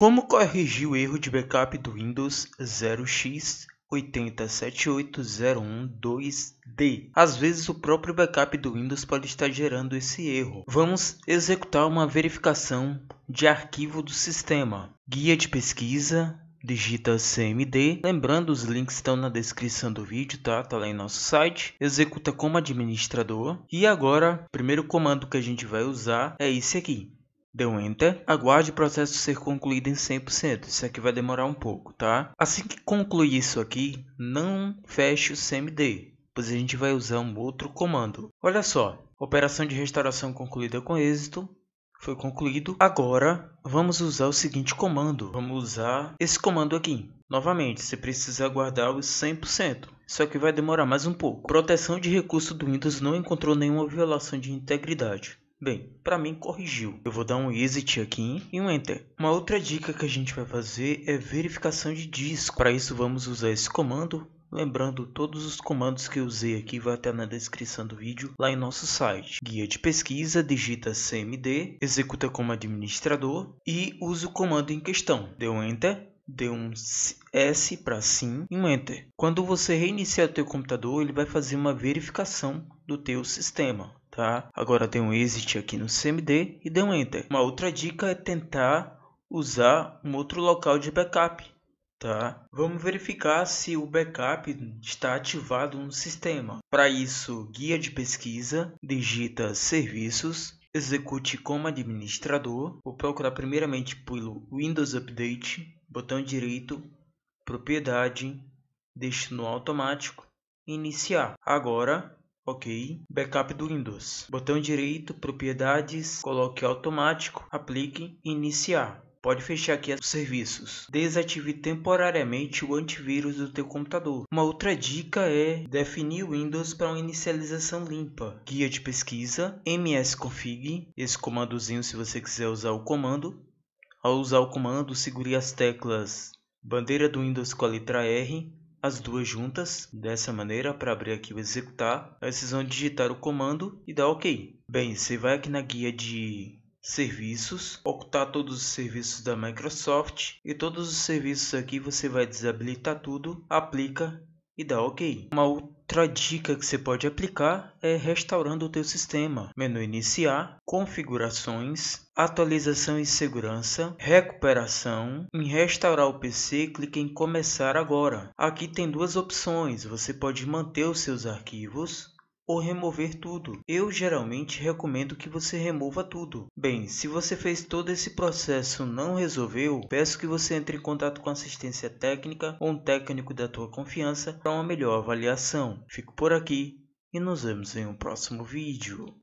Como corrigir o erro de backup do Windows 0x8078012D? Às vezes o próprio backup do Windows pode estar gerando esse erro. Vamos executar uma verificação de arquivo do sistema. Guia de pesquisa, digita cmd, lembrando os links estão na descrição do vídeo, tá? Tá lá em nosso site. Executa como administrador e agora, o primeiro comando que a gente vai usar é esse aqui. Deu Enter. Aguarde o processo ser concluído em 100%. Isso aqui vai demorar um pouco, tá? Assim que concluir isso aqui, não feche o CMD, pois a gente vai usar um outro comando. Olha só, operação de restauração concluída com êxito. Foi concluído. Agora, vamos usar o seguinte comando. Vamos usar esse comando aqui. Novamente, você precisa aguardar os 100%. isso aqui vai demorar mais um pouco. Proteção de recurso do Windows não encontrou nenhuma violação de integridade. Bem, para mim corrigiu. Eu vou dar um exit aqui e um enter. Uma outra dica que a gente vai fazer é verificação de disco. Para isso vamos usar esse comando. Lembrando, todos os comandos que eu usei aqui vai estar na descrição do vídeo, lá em nosso site. Guia de pesquisa, digita CMD, executa como administrador e use o comando em questão. Deu enter, deu um S para sim e um enter. Quando você reiniciar o teu computador, ele vai fazer uma verificação do teu sistema tá? Agora dê um exit aqui no CMD e dê um enter. Uma outra dica é tentar usar um outro local de backup, tá? Vamos verificar se o backup está ativado no sistema. Para isso, guia de pesquisa, digita serviços, execute como administrador, vou procurar primeiramente pelo Windows Update, botão direito, propriedade, destino automático, iniciar. Agora Ok. Backup do Windows. Botão direito, propriedades, coloque automático, aplique, iniciar. Pode fechar aqui os serviços. Desative temporariamente o antivírus do teu computador. Uma outra dica é definir o Windows para uma inicialização limpa. Guia de pesquisa, msconfig, esse comandozinho se você quiser usar o comando. Ao usar o comando, segure as teclas bandeira do Windows com a letra R, as duas juntas dessa maneira para abrir aqui o executar vocês vão digitar o comando e dar ok bem você vai aqui na guia de serviços ocultar todos os serviços da Microsoft e todos os serviços aqui você vai desabilitar tudo aplica e dá OK. Uma outra dica que você pode aplicar é restaurando o teu sistema. Menu iniciar, configurações, atualização e segurança, recuperação. Em restaurar o PC, clique em começar agora. Aqui tem duas opções, você pode manter os seus arquivos ou remover tudo. Eu geralmente recomendo que você remova tudo. Bem, se você fez todo esse processo não resolveu, peço que você entre em contato com assistência técnica ou um técnico da tua confiança para uma melhor avaliação. Fico por aqui e nos vemos em um próximo vídeo.